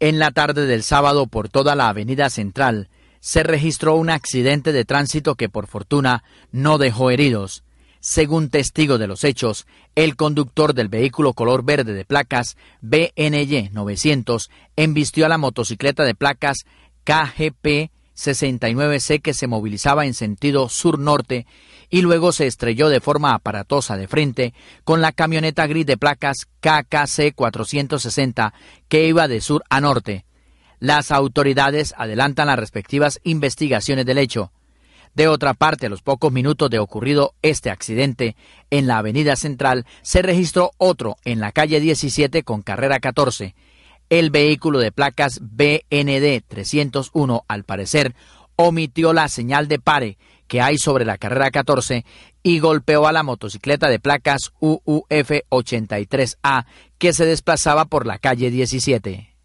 En la tarde del sábado por toda la avenida central se registró un accidente de tránsito que por fortuna no dejó heridos. Según testigo de los hechos, el conductor del vehículo color verde de placas BNY 900 embistió a la motocicleta de placas KGP 69C que se movilizaba en sentido sur-norte y luego se estrelló de forma aparatosa de frente con la camioneta gris de placas KKC 460 que iba de sur a norte. Las autoridades adelantan las respectivas investigaciones del hecho. De otra parte, a los pocos minutos de ocurrido este accidente, en la Avenida Central se registró otro en la calle 17 con carrera 14 el vehículo de placas BND 301, al parecer, omitió la señal de pare que hay sobre la carrera 14 y golpeó a la motocicleta de placas UUF 83A que se desplazaba por la calle 17.